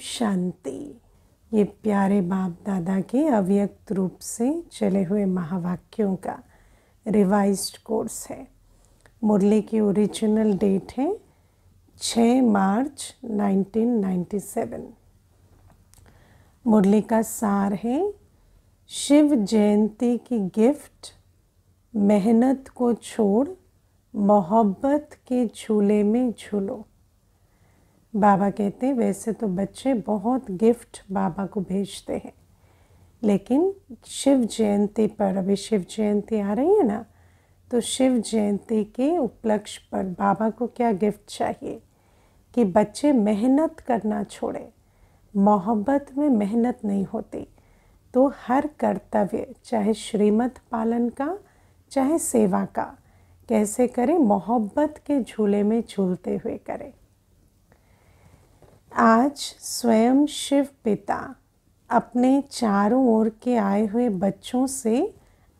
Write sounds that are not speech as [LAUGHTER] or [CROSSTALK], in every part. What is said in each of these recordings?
शांति ये प्यारे बाप दादा के अव्यक्त रूप से चले हुए महावाक्यों का रिवाइज्ड कोर्स है मुरली की ओरिजिनल डेट है 6 मार्च 1997 मुरली का सार है शिव जयंती की गिफ्ट मेहनत को छोड़ मोहब्बत के झूले में झूलो बाबा कहते हैं वैसे तो बच्चे बहुत गिफ्ट बाबा को भेजते हैं लेकिन शिव जयंती पर अभी शिव जयंती आ रही है ना तो शिव जयंती के उपलक्ष्य पर बाबा को क्या गिफ्ट चाहिए कि बच्चे मेहनत करना छोड़े मोहब्बत में मेहनत नहीं होती तो हर कर्तव्य चाहे श्रीमत पालन का चाहे सेवा का कैसे करें मोहब्बत के झूले में झूलते हुए करें आज स्वयं शिव पिता अपने चारों ओर के आए हुए बच्चों से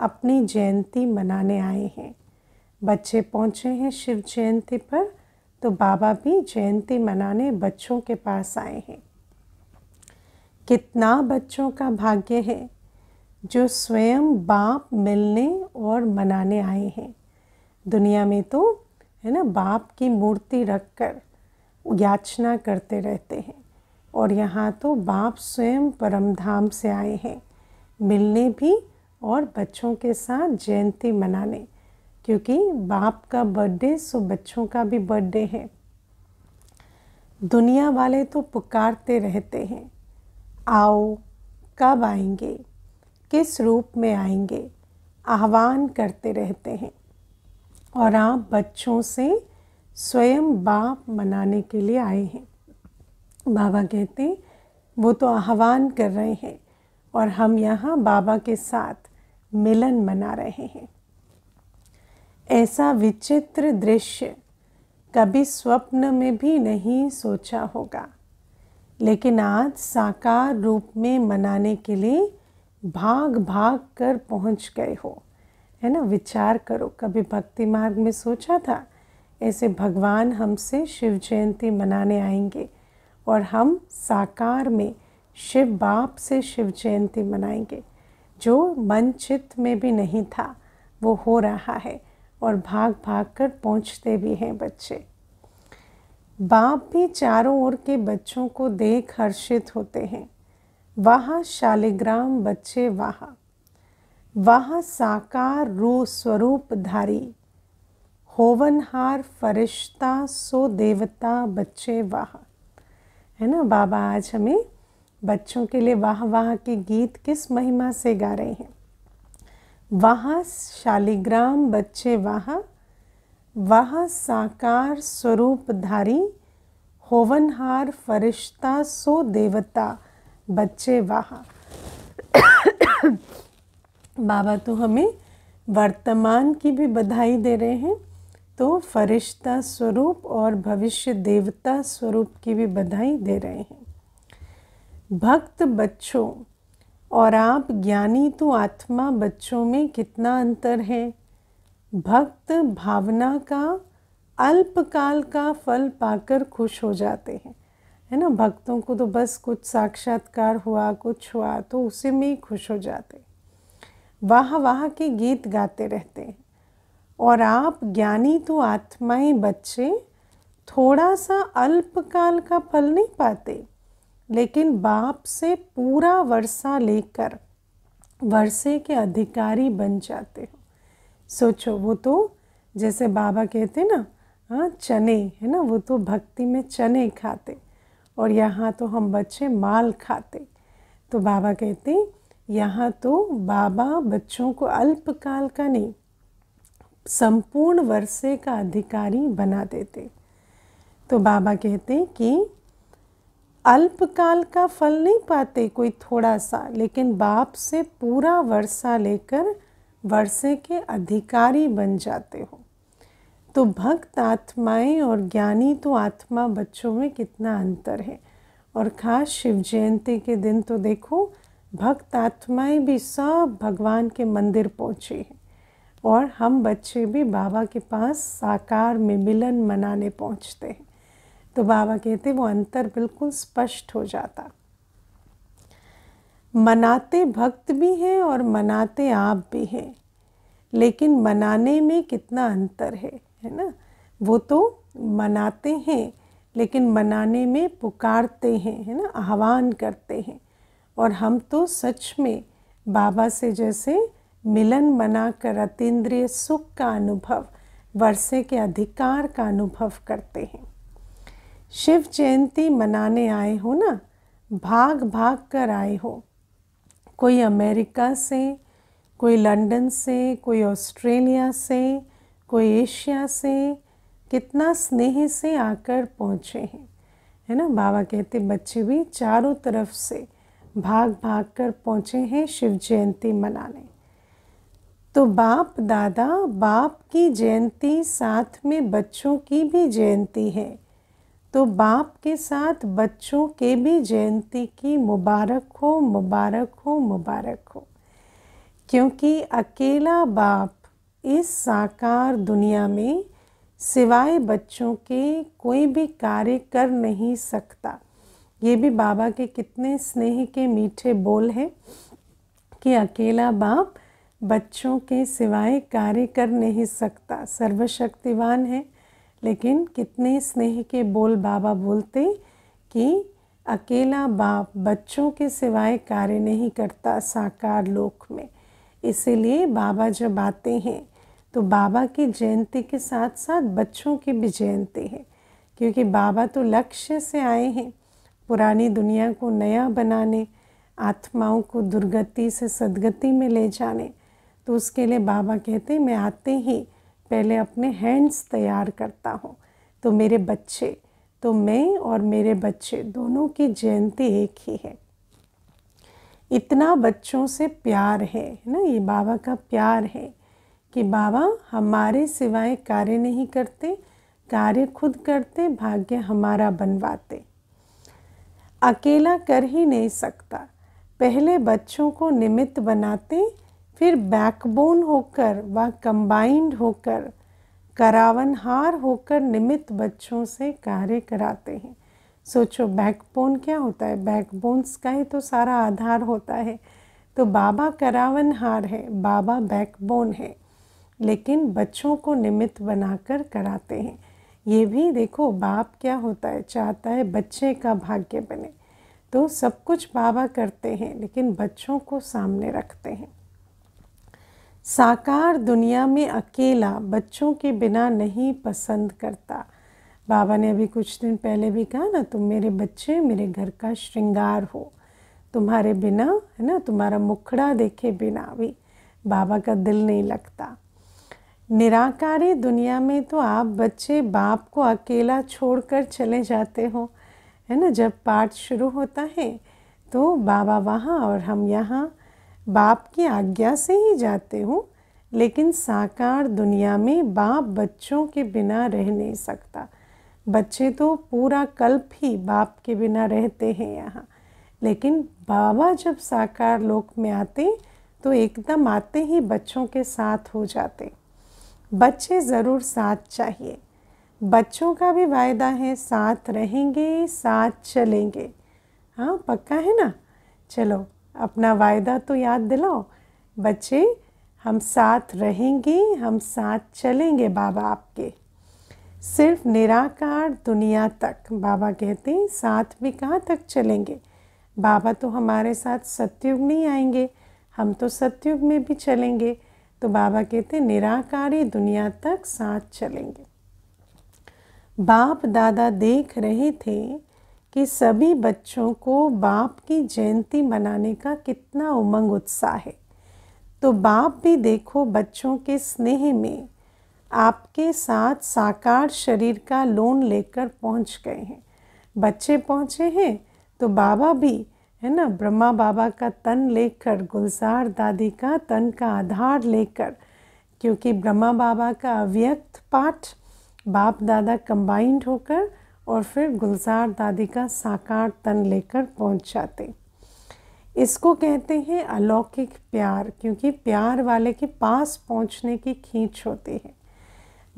अपनी जयंती मनाने आए हैं बच्चे पहुँचे हैं शिव जयंती पर तो बाबा भी जयंती मनाने बच्चों के पास आए हैं कितना बच्चों का भाग्य है जो स्वयं बाप मिलने और मनाने आए हैं दुनिया में तो है ना बाप की मूर्ति रखकर याचना करते रहते हैं और यहाँ तो बाप स्वयं परमधाम से आए हैं मिलने भी और बच्चों के साथ जयंती मनाने क्योंकि बाप का बर्थडे सो बच्चों का भी बर्थडे है दुनिया वाले तो पुकारते रहते हैं आओ कब आएंगे किस रूप में आएंगे आह्वान करते रहते हैं और आप बच्चों से स्वयं बाप मनाने के लिए आए हैं बाबा कहते हैं वो तो आह्वान कर रहे हैं और हम यहाँ बाबा के साथ मिलन मना रहे हैं ऐसा विचित्र दृश्य कभी स्वप्न में भी नहीं सोचा होगा लेकिन आज साकार रूप में मनाने के लिए भाग भाग कर पहुंच गए हो है ना विचार करो कभी भक्ति मार्ग में सोचा था ऐसे भगवान हमसे शिव जयंती मनाने आएंगे और हम साकार में शिव बाप से शिव जयंती मनाएंगे जो मन चित्त में भी नहीं था वो हो रहा है और भाग भाग कर पहुँचते भी हैं बच्चे बाप भी चारों ओर के बच्चों को देख हर्षित होते हैं वहाँ शालिग्राम बच्चे वहाँ वहाँ साकार रू स्वरूपधारी होवनहार फरिश्ता सो देवता बच्चे वाह है ना बाबा आज हमें बच्चों के लिए वाह वाह के गीत किस महिमा से गा रहे हैं वाह शालिग्राम बच्चे वाह वाह साकार स्वरूप होवन होवनहार फरिश्ता सो देवता बच्चे वाह [COUGHS] बाबा तो हमें वर्तमान की भी बधाई दे रहे हैं तो फरिश्ता स्वरूप और भविष्य देवता स्वरूप की भी बधाई दे रहे हैं भक्त बच्चों और आप ज्ञानी तो आत्मा बच्चों में कितना अंतर है भक्त भावना का अल्पकाल का फल पाकर खुश हो जाते हैं है ना भक्तों को तो बस कुछ साक्षात्कार हुआ कुछ हुआ तो उसी में ही खुश हो जाते वाह वाह के गीत गाते रहते हैं और आप ज्ञानी तो आत्माएं बच्चे थोड़ा सा अल्पकाल का फल नहीं पाते लेकिन बाप से पूरा वर्षा लेकर वर्षे के अधिकारी बन जाते हो सोचो वो तो जैसे बाबा कहते ना हाँ चने है ना वो तो भक्ति में चने खाते और यहाँ तो हम बच्चे माल खाते तो बाबा कहते यहाँ तो बाबा बच्चों को अल्पकाल का नहीं संपूर्ण वर्षे का अधिकारी बना देते तो बाबा कहते कि अल्पकाल का फल नहीं पाते कोई थोड़ा सा लेकिन बाप से पूरा वर्षा लेकर वर्षे के अधिकारी बन जाते हो तो भक्त आत्माएं और ज्ञानी तो आत्मा बच्चों में कितना अंतर है और ख़ास शिव जयंती के दिन तो देखो भक्त आत्माएं भी सब भगवान के मंदिर पहुँचे हैं और हम बच्चे भी बाबा के पास साकार में मिलन मनाने पहुँचते हैं तो बाबा कहते वो अंतर बिल्कुल स्पष्ट हो जाता मनाते भक्त भी हैं और मनाते आप भी हैं लेकिन मनाने में कितना अंतर है है ना वो तो मनाते हैं लेकिन मनाने में पुकारते हैं है ना आह्वान करते हैं और हम तो सच में बाबा से जैसे मिलन बनाकर अतीन्द्रिय सुख का अनुभव वर्षे के अधिकार का अनुभव करते हैं शिव जयंती मनाने आए हो ना भाग भाग कर आए हो कोई अमेरिका से कोई लंदन से कोई ऑस्ट्रेलिया से कोई एशिया से कितना स्नेह से आकर पहुँचे हैं है ना बाबा कहते बच्चे भी चारों तरफ से भाग भाग कर पहुँचे हैं शिव जयंती मनाने तो बाप दादा बाप की जयंती साथ में बच्चों की भी जयंती है तो बाप के साथ बच्चों के भी जयंती की मुबारक हो मुबारक हो मुबारक हो क्योंकि अकेला बाप इस साकार दुनिया में सिवाय बच्चों के कोई भी कार्य कर नहीं सकता ये भी बाबा के कितने स्नेह के मीठे बोल हैं कि अकेला बाप बच्चों के सिवाय कार्य कर नहीं सकता सर्वशक्तिवान है लेकिन कितने स्नेह के बोल बाबा बोलते कि अकेला बाप बच्चों के सिवाय कार्य नहीं करता साकार लोक में इसीलिए बाबा जब आते हैं तो बाबा की जयंती के साथ साथ बच्चों की भी जयंती है क्योंकि बाबा तो लक्ष्य से आए हैं पुरानी दुनिया को नया बनाने आत्माओं को दुर्गति से सदगति में ले जाने तो उसके लिए बाबा कहते मैं आते ही पहले अपने हैंड्स तैयार करता हूँ तो मेरे बच्चे तो मैं और मेरे बच्चे दोनों की जयंती एक ही है इतना बच्चों से प्यार है ना ये बाबा का प्यार है कि बाबा हमारे सिवाय कार्य नहीं करते कार्य खुद करते भाग्य हमारा बनवाते अकेला कर ही नहीं सकता पहले बच्चों को निमित्त बनाते फिर बैकबोन होकर व कंबाइंड होकर करावनहार होकर निमित्त बच्चों से कार्य कराते हैं सोचो बैकबोन क्या होता है बैकबोन्स का ही तो सारा आधार होता है तो बाबा करावनहार है बाबा बैकबोन है लेकिन बच्चों को निमित्त बनाकर कराते हैं ये भी देखो बाप क्या होता है चाहता है बच्चे का भाग्य बने तो सब कुछ बाबा करते हैं लेकिन बच्चों को सामने रखते हैं साकार दुनिया में अकेला बच्चों के बिना नहीं पसंद करता बाबा ने अभी कुछ दिन पहले भी कहा ना तुम मेरे बच्चे मेरे घर का श्रृंगार हो तुम्हारे बिना है ना तुम्हारा मुखड़ा देखे बिना भी बाबा का दिल नहीं लगता निराकारी दुनिया में तो आप बच्चे बाप को अकेला छोड़कर चले जाते हो है ना जब पाठ शुरू होता है तो बाबा वहाँ और हम यहाँ बाप की आज्ञा से ही जाते हूँ लेकिन साकार दुनिया में बाप बच्चों के बिना रह नहीं सकता बच्चे तो पूरा कल्प ही बाप के बिना रहते हैं यहाँ लेकिन बाबा जब साकार लोक में आते तो एकदम आते ही बच्चों के साथ हो जाते बच्चे ज़रूर साथ चाहिए बच्चों का भी वायदा है साथ रहेंगे साथ चलेंगे हाँ पक्का है ना चलो अपना वायदा तो याद दिलाओ बच्चे हम साथ रहेंगे हम साथ चलेंगे बाबा आपके सिर्फ निराकार दुनिया तक बाबा कहते हैं साथ भी कहाँ तक चलेंगे बाबा तो हमारे साथ सत्युग नहीं आएंगे हम तो सत्युग में भी चलेंगे तो बाबा कहते हैं निराकारी दुनिया तक साथ चलेंगे बाप दादा देख रहे थे कि सभी बच्चों को बाप की जयंती मनाने का कितना उमंग उत्साह है तो बाप भी देखो बच्चों के स्नेह में आपके साथ साकार शरीर का लोन लेकर पहुंच गए हैं बच्चे पहुंचे हैं तो बाबा भी है ना ब्रह्मा बाबा का तन लेकर गुलजार दादी का तन का आधार लेकर क्योंकि ब्रह्मा बाबा का अव्यक्त पाठ बाप दादा कंबाइंड होकर और फिर गुलजार दादी का साकार तन लेकर पहुंच जाते इसको कहते हैं अलौकिक प्यार क्योंकि प्यार वाले के पास पहुंचने की खींच होती है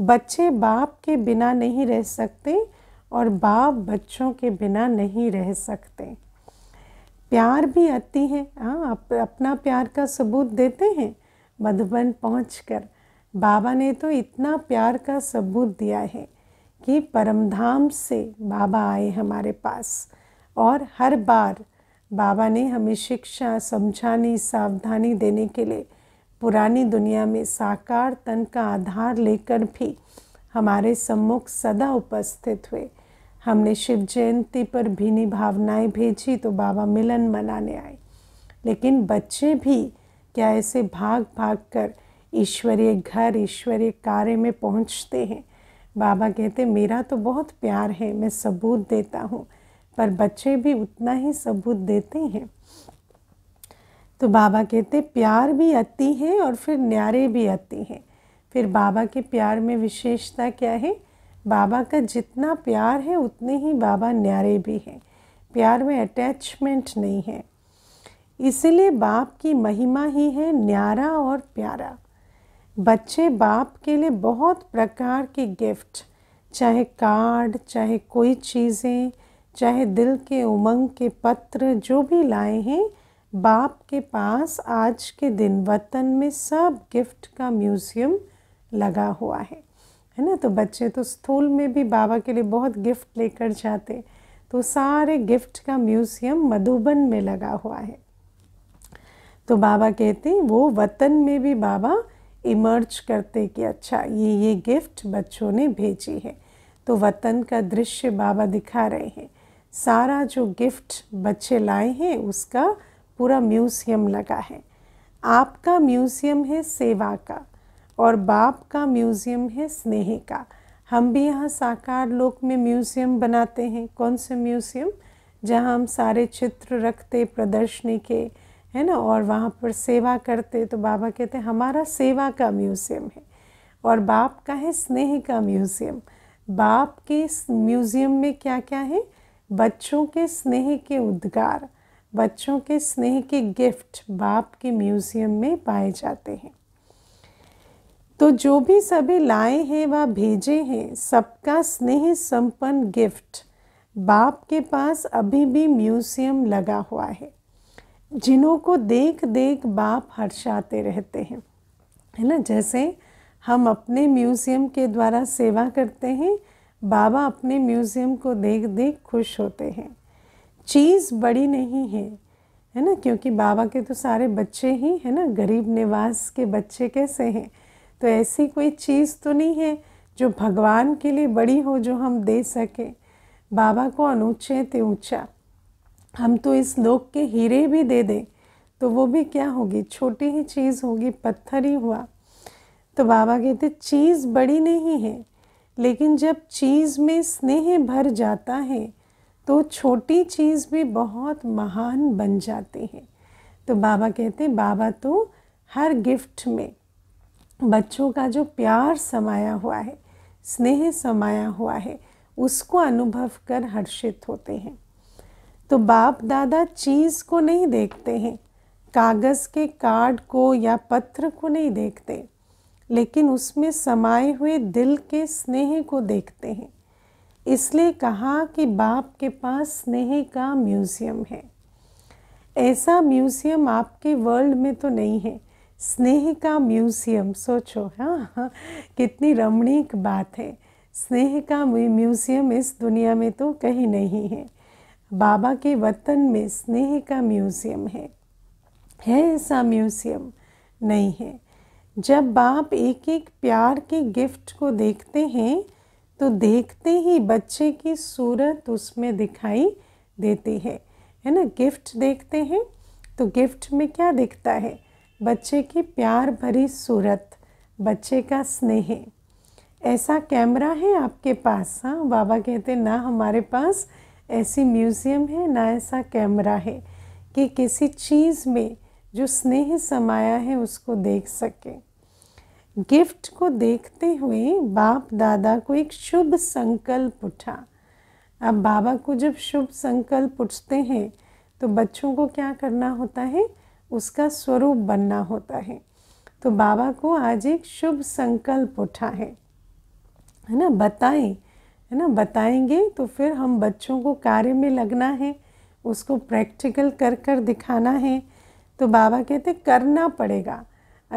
बच्चे बाप के बिना नहीं रह सकते और बाप बच्चों के बिना नहीं रह सकते प्यार भी आती है हाँ अप, अपना प्यार का सबूत देते हैं मधुबन पहुंचकर बाबा ने तो इतना प्यार का सबूत दिया है कि परमधाम से बाबा आए हमारे पास और हर बार बाबा ने हमें शिक्षा समझाने सावधानी देने के लिए पुरानी दुनिया में साकार तन का आधार लेकर भी हमारे सम्मुख सदा उपस्थित हुए हमने शिव जयंती पर भीनी भावनाएं भेजी तो बाबा मिलन मनाने आए लेकिन बच्चे भी क्या ऐसे भाग भाग कर ईश्वरीय घर ईश्वरीय कार्य में पहुंचते हैं बाबा कहते मेरा तो बहुत प्यार है मैं सबूत देता हूँ पर बच्चे भी उतना ही सबूत देते हैं तो बाबा कहते प्यार भी अति है और फिर न्यारे भी अति हैं फिर बाबा के प्यार में विशेषता क्या है बाबा का जितना प्यार है उतने ही बाबा न्यारे भी हैं प्यार में अटैचमेंट नहीं है इसलिए बाप की महिमा ही है न्यारा और प्यारा बच्चे बाप के लिए बहुत प्रकार के गिफ्ट चाहे कार्ड चाहे कोई चीज़ें चाहे दिल के उमंग के पत्र जो भी लाए हैं बाप के पास आज के दिन वतन में सब गिफ्ट का म्यूज़ियम लगा हुआ है है ना तो बच्चे तो स्थूल में भी बाबा के लिए बहुत गिफ्ट लेकर जाते तो सारे गिफ्ट का म्यूज़ियम मधुबन में लगा हुआ है तो बाबा कहते हैं वो वतन में भी बाबा इमर्ज करते कि अच्छा ये ये गिफ्ट बच्चों ने भेजी है तो वतन का दृश्य बाबा दिखा रहे हैं सारा जो गिफ्ट बच्चे लाए हैं उसका पूरा म्यूज़ियम लगा है आपका म्यूज़ियम है सेवा का और बाप का म्यूज़ियम है स्नेह का हम भी यहाँ साकार लोक में म्यूज़ियम बनाते हैं कौन से म्यूज़ियम जहाँ हम सारे चित्र रखते प्रदर्शनी के है ना और वहाँ पर सेवा करते तो बाबा कहते हैं हमारा सेवा का म्यूज़ियम है और बाप का है स्नेह का म्यूज़ियम बाप के म्यूज़ियम में क्या क्या है बच्चों के स्नेह के उद्गार बच्चों के स्नेह के गिफ्ट बाप के म्यूज़ियम में पाए जाते हैं तो जो भी सभी लाए हैं व भेजे हैं सबका स्नेह संपन्न गिफ्ट बाप के पास अभी भी म्यूज़ियम लगा हुआ है जिन्हों को देख देख बाप हर्षाते रहते हैं है ना जैसे हम अपने म्यूज़ियम के द्वारा सेवा करते हैं बाबा अपने म्यूज़ियम को देख देख खुश होते हैं चीज़ बड़ी नहीं है है ना क्योंकि बाबा के तो सारे बच्चे ही है ना गरीब निवास के बच्चे कैसे हैं तो ऐसी कोई चीज़ तो नहीं है जो भगवान के लिए बड़ी हो जो हम दे सकें बाबा को अनुच्छेद ऊँचा हम तो इस लोक के हीरे भी दे दें तो वो भी क्या होगी छोटी ही चीज़ होगी पत्थर ही हुआ तो बाबा कहते चीज़ बड़ी नहीं है लेकिन जब चीज़ में स्नेह भर जाता है तो छोटी चीज़ भी बहुत महान बन जाती है तो बाबा कहते बाबा तो हर गिफ्ट में बच्चों का जो प्यार समाया हुआ है स्नेह समाया हुआ है उसको अनुभव कर हर्षित होते हैं तो बाप दादा चीज़ को नहीं देखते हैं कागज़ के कार्ड को या पत्र को नहीं देखते लेकिन उसमें समाये हुए दिल के स्नेह को देखते हैं इसलिए कहा कि बाप के पास स्नेह का म्यूज़ियम है ऐसा म्यूज़ियम आपके वर्ल्ड में तो नहीं है स्नेह का म्यूज़ियम सोचो हाँ, हाँ कितनी रमणीक बात है स्नेह का म्यूज़ियम इस दुनिया में तो कहीं नहीं है बाबा के वतन में स्नेह का म्यूज़ियम है है ऐसा म्यूज़ियम नहीं है जब बाप एक एक प्यार के गिफ्ट को देखते हैं तो देखते ही बच्चे की सूरत उसमें दिखाई देती है है ना गिफ्ट देखते हैं तो गिफ्ट में क्या दिखता है बच्चे की प्यार भरी सूरत बच्चे का स्नेह ऐसा कैमरा है आपके पास हाँ बाबा कहते ना हमारे पास ऐसी म्यूज़ियम है ना ऐसा कैमरा है कि किसी चीज़ में जो स्नेह समाया है उसको देख सके गिफ्ट को देखते हुए बाप दादा को एक शुभ संकल्प उठा अब बाबा को जब शुभ संकल्प उठते हैं तो बच्चों को क्या करना होता है उसका स्वरूप बनना होता है तो बाबा को आज एक शुभ संकल्प उठा है है ना बताएं है ना बताएंगे तो फिर हम बच्चों को कार्य में लगना है उसको प्रैक्टिकल कर कर दिखाना है तो बाबा कहते करना पड़ेगा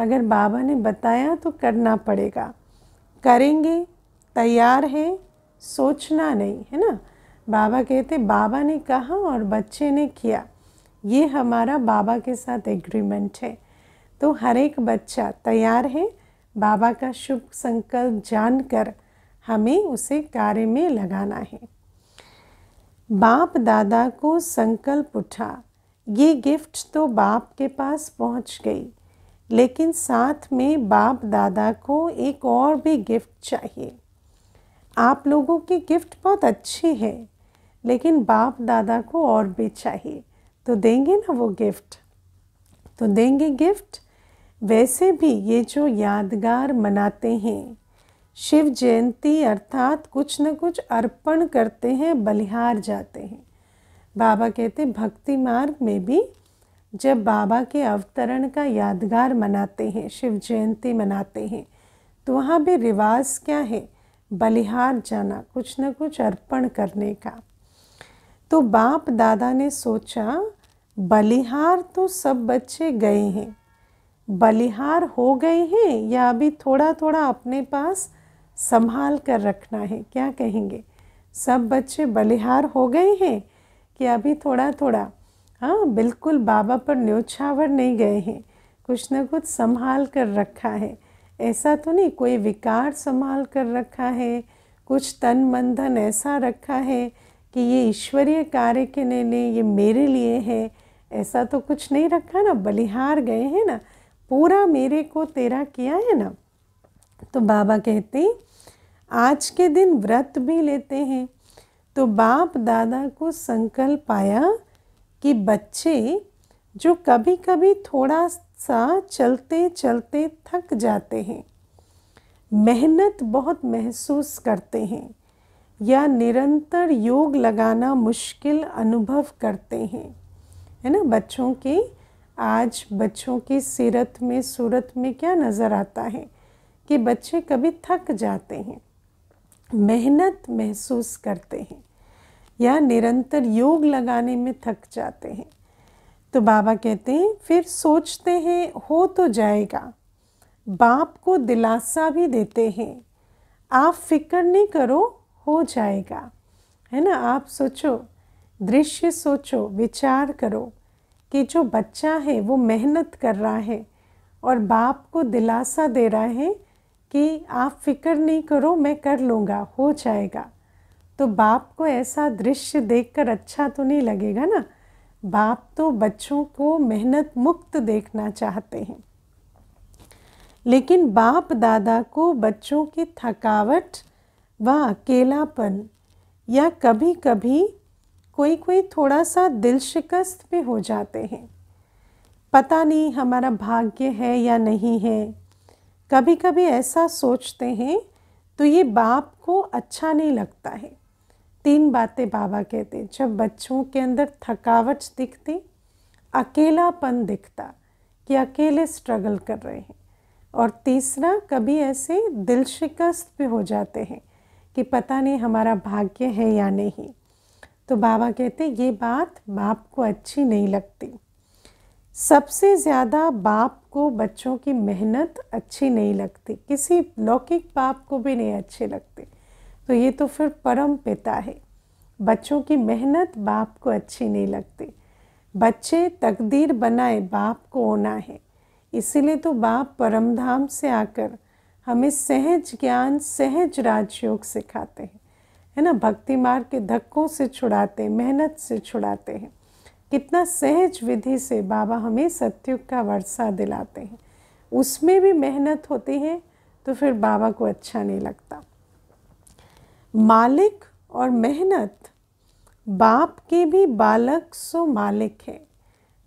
अगर बाबा ने बताया तो करना पड़ेगा करेंगे तैयार है सोचना नहीं है ना बाबा कहते बाबा ने कहा और बच्चे ने किया ये हमारा बाबा के साथ एग्रीमेंट है तो हर एक बच्चा तैयार है बाबा का शुभ संकल्प जानकर हमें उसे कार्य में लगाना है बाप दादा को संकल्प उठा ये गिफ्ट तो बाप के पास पहुंच गई लेकिन साथ में बाप दादा को एक और भी गिफ्ट चाहिए आप लोगों की गिफ्ट बहुत अच्छी है लेकिन बाप दादा को और भी चाहिए तो देंगे ना वो गिफ्ट तो देंगे गिफ्ट वैसे भी ये जो यादगार मनाते हैं शिव जयंती अर्थात कुछ न कुछ अर्पण करते हैं बलिहार जाते हैं बाबा कहते भक्ति मार्ग में भी जब बाबा के अवतरण का यादगार मनाते हैं शिव जयंती मनाते हैं तो वहाँ भी रिवाज क्या है बलिहार जाना कुछ न कुछ अर्पण करने का तो बाप दादा ने सोचा बलिहार तो सब बच्चे गए हैं बलिहार हो गए हैं या अभी थोड़ा थोड़ा अपने पास संभाल कर रखना है क्या कहेंगे सब बच्चे बलिहार हो गए हैं कि अभी थोड़ा थोड़ा हाँ बिल्कुल बाबा पर न्योछावर नहीं गए हैं कुछ ना कुछ संभाल कर रखा है ऐसा तो नहीं कोई विकार संभाल कर रखा है कुछ तन मन धन ऐसा रखा है कि ये ईश्वरीय कार्य के लिए ये मेरे लिए है ऐसा तो कुछ नहीं रखा ना बलिहार गए हैं ना पूरा मेरे को तेरा किया है ना तो बाबा कहते आज के दिन व्रत भी लेते हैं तो बाप दादा को संकल्प आया कि बच्चे जो कभी कभी थोड़ा सा चलते चलते थक जाते हैं मेहनत बहुत महसूस करते हैं या निरंतर योग लगाना मुश्किल अनुभव करते हैं है ना बच्चों के आज बच्चों की सीरत में सूरत में क्या नज़र आता है कि बच्चे कभी थक जाते हैं मेहनत महसूस करते हैं या निरंतर योग लगाने में थक जाते हैं तो बाबा कहते हैं फिर सोचते हैं हो तो जाएगा बाप को दिलासा भी देते हैं आप फिक्र नहीं करो हो जाएगा है ना आप सोचो दृश्य सोचो विचार करो कि जो बच्चा है वो मेहनत कर रहा है और बाप को दिलासा दे रहा है कि आप फिक्र नहीं करो मैं कर लूँगा हो जाएगा तो बाप को ऐसा दृश्य देखकर अच्छा तो नहीं लगेगा ना बाप तो बच्चों को मेहनत मुक्त देखना चाहते हैं लेकिन बाप दादा को बच्चों की थकावट व अकेलापन या कभी कभी कोई कोई थोड़ा सा दिल शिकस्त भी हो जाते हैं पता नहीं हमारा भाग्य है या नहीं है कभी कभी ऐसा सोचते हैं तो ये बाप को अच्छा नहीं लगता है तीन बातें बाबा कहते हैं जब बच्चों के अंदर थकावट दिखती अकेलापन दिखता कि अकेले स्ट्रगल कर रहे हैं और तीसरा कभी ऐसे दिल शिकस्त भी हो जाते हैं कि पता नहीं हमारा भाग्य है या नहीं तो बाबा कहते ये बात बाप को अच्छी नहीं लगती सबसे ज़्यादा बाप को बच्चों की मेहनत अच्छी नहीं लगती किसी लौकिक बाप को भी नहीं अच्छी लगती तो ये तो फिर परम पिता है बच्चों की मेहनत बाप को अच्छी नहीं लगती बच्चे तकदीर बनाए बाप को होना है इसीलिए तो बाप परमधाम से आकर हमें सहज ज्ञान सहज राजयोग सिखाते हैं है ना भक्ति मार्ग के धक्कों से छुड़ाते मेहनत से छुड़ाते हैं कितना सहज विधि से बाबा हमें सत्युग का वर्षा दिलाते हैं उसमें भी मेहनत होती है तो फिर बाबा को अच्छा नहीं लगता मालिक और मेहनत बाप के भी बालक सो मालिक है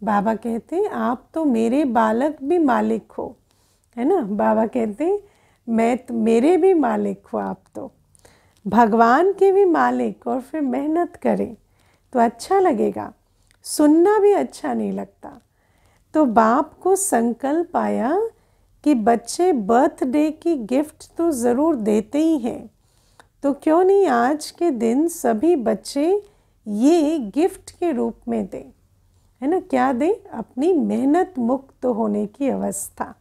बाबा कहते हैं आप तो मेरे बालक भी मालिक हो है ना बाबा कहते हैं मैं तो मेरे भी मालिक हो आप तो भगवान के भी मालिक और फिर मेहनत करें तो अच्छा लगेगा सुनना भी अच्छा नहीं लगता तो बाप को संकल्प आया कि बच्चे बर्थडे की गिफ्ट तो ज़रूर देते ही हैं तो क्यों नहीं आज के दिन सभी बच्चे ये गिफ्ट के रूप में दें है ना क्या दें अपनी मेहनत मुक्त होने की अवस्था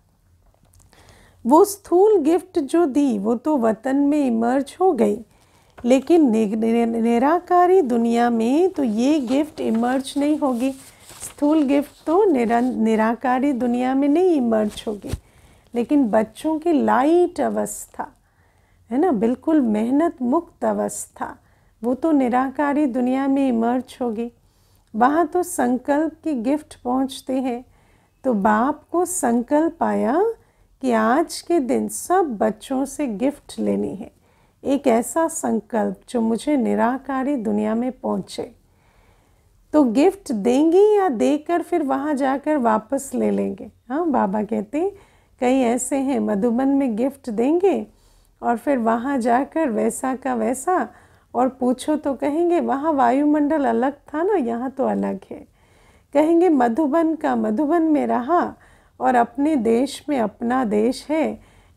वो स्थूल गिफ्ट जो दी वो तो वतन में इमर्ज हो गई लेकिन निराकारी दुनिया में तो ये गिफ्ट इमर्ज नहीं होगी स्थूल गिफ्ट तो निरा निराकारी दुनिया में नहीं इमर्ज होगी लेकिन बच्चों की लाइट अवस्था है ना बिल्कुल मेहनत मुक्त अवस्था वो तो निराकारी दुनिया में इमर्ज होगी वहाँ तो संकल्प की गिफ्ट पहुँचते हैं तो बाप को संकल्प आया कि आज के दिन सब बच्चों से गिफ्ट लेनी है एक ऐसा संकल्प जो मुझे निराकारी दुनिया में पहुँचे तो गिफ्ट देंगे या देकर फिर वहाँ जाकर वापस ले लेंगे हाँ बाबा कहते हैं कई ऐसे हैं मधुबन में गिफ्ट देंगे और फिर वहाँ जाकर वैसा का वैसा और पूछो तो कहेंगे वहाँ वायुमंडल अलग था ना यहाँ तो अलग है कहेंगे मधुबन का मधुबन में रहा और अपने देश में अपना देश है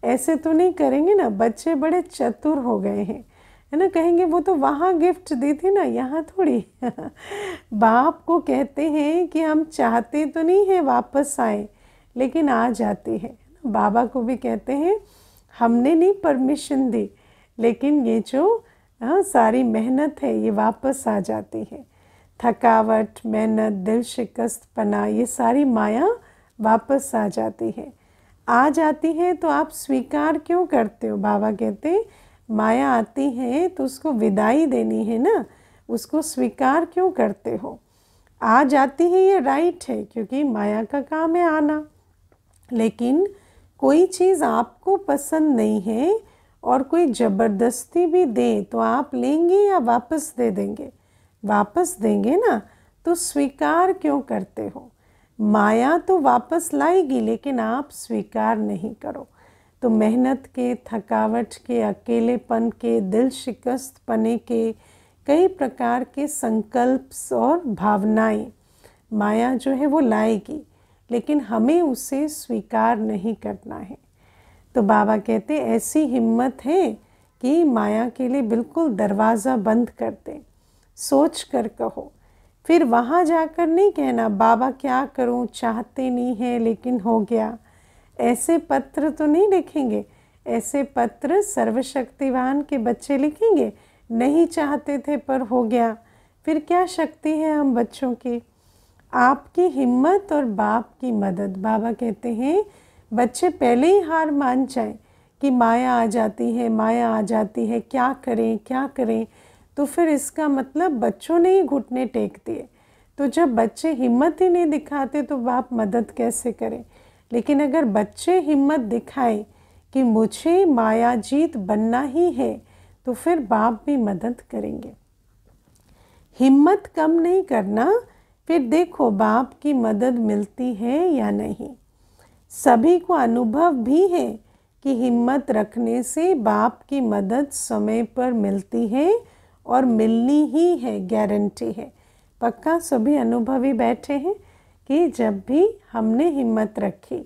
ऐसे तो नहीं करेंगे ना बच्चे बड़े चतुर हो गए हैं है ना कहेंगे वो तो वहाँ गिफ्ट दी थी ना यहाँ थोड़ी [LAUGHS] बाप को कहते हैं कि हम चाहते तो नहीं हैं वापस आए लेकिन आ जाती है बाबा को भी कहते हैं हमने नहीं परमिशन दी लेकिन ये जो आ, हाँ, सारी मेहनत है ये वापस आ जाती है थकावट मेहनत दिल शिकस्त पना ये सारी माया वापस आ जाती है आ जाती है तो आप स्वीकार क्यों करते हो बाबा कहते माया आती है तो उसको विदाई देनी है ना उसको स्वीकार क्यों करते हो आ जाती है ये राइट है क्योंकि माया का काम है आना लेकिन कोई चीज़ आपको पसंद नहीं है और कोई ज़बरदस्ती भी दे तो आप लेंगे या वापस दे देंगे वापस देंगे ना तो स्वीकार क्यों करते हो माया तो वापस लाएगी लेकिन आप स्वीकार नहीं करो तो मेहनत के थकावट के अकेलेपन के दिल शिकस्त पने के कई प्रकार के संकल्प और भावनाएं माया जो है वो लाएगी लेकिन हमें उसे स्वीकार नहीं करना है तो बाबा कहते ऐसी हिम्मत है कि माया के लिए बिल्कुल दरवाज़ा बंद कर दें सोच कर कहो फिर वहाँ जाकर नहीं कहना बाबा क्या करूँ चाहते नहीं हैं लेकिन हो गया ऐसे पत्र तो नहीं लिखेंगे ऐसे पत्र सर्वशक्तिवान के बच्चे लिखेंगे नहीं चाहते थे पर हो गया फिर क्या शक्ति है हम बच्चों की आपकी हिम्मत और बाप की मदद बाबा कहते हैं बच्चे पहले ही हार मान जाएं कि माया आ जाती है माया आ जाती है क्या करें क्या करें तो फिर इसका मतलब बच्चों ने ही घुटने टेक दिए तो जब बच्चे हिम्मत ही नहीं दिखाते तो बाप मदद कैसे करें लेकिन अगर बच्चे हिम्मत दिखाए कि मुझे मायाजीत बनना ही है तो फिर बाप भी मदद करेंगे हिम्मत कम नहीं करना फिर देखो बाप की मदद मिलती है या नहीं सभी को अनुभव भी है कि हिम्मत रखने से बाप की मदद समय पर मिलती है और मिलनी ही है गारंटी है पक्का सभी अनुभवी बैठे हैं कि जब भी हमने हिम्मत रखी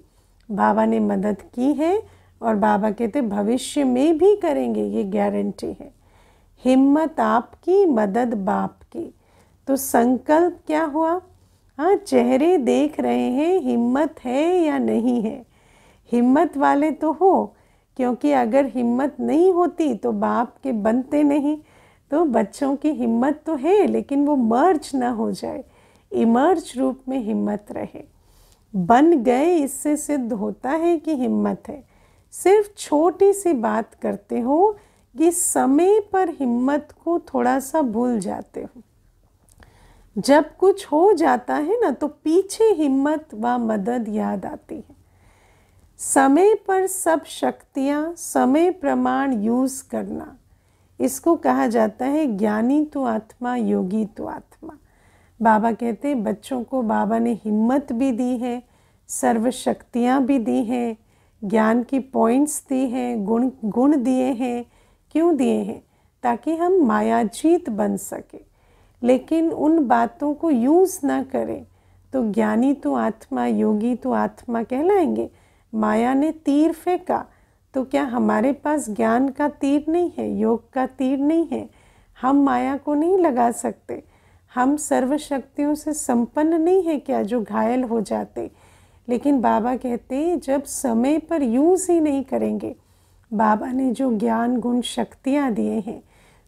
बाबा ने मदद की है और बाबा कहते भविष्य में भी करेंगे ये गारंटी है हिम्मत आपकी मदद बाप की तो संकल्प क्या हुआ हाँ चेहरे देख रहे हैं हिम्मत है या नहीं है हिम्मत वाले तो हो क्योंकि अगर हिम्मत नहीं होती तो बाप के बनते नहीं तो बच्चों की हिम्मत तो है लेकिन वो मर्ज ना हो जाए इमर्ज रूप में हिम्मत रहे बन गए इससे सिद्ध होता है कि हिम्मत है सिर्फ छोटी सी बात करते हो कि समय पर हिम्मत को थोड़ा सा भूल जाते हो जब कुछ हो जाता है ना तो पीछे हिम्मत व मदद याद आती है समय पर सब शक्तियाँ समय प्रमाण यूज़ करना इसको कहा जाता है ज्ञानी तो आत्मा योगी तो आत्मा बाबा कहते हैं बच्चों को बाबा ने हिम्मत भी दी है सर्वशक्तियाँ भी दी हैं ज्ञान की पॉइंट्स दी हैं गुण गुण दिए हैं क्यों दिए हैं ताकि हम मायाजीत बन सके लेकिन उन बातों को यूज़ ना करें तो ज्ञानी तो आत्मा योगी तो आत्मा कहलाएंगे माया ने तीर फेंका तो क्या हमारे पास ज्ञान का तीर नहीं है योग का तीर नहीं है हम माया को नहीं लगा सकते हम सर्वशक्तियों से संपन्न नहीं है क्या जो घायल हो जाते लेकिन बाबा कहते जब समय पर यूज़ ही नहीं करेंगे बाबा ने जो ज्ञान गुण शक्तियाँ दिए हैं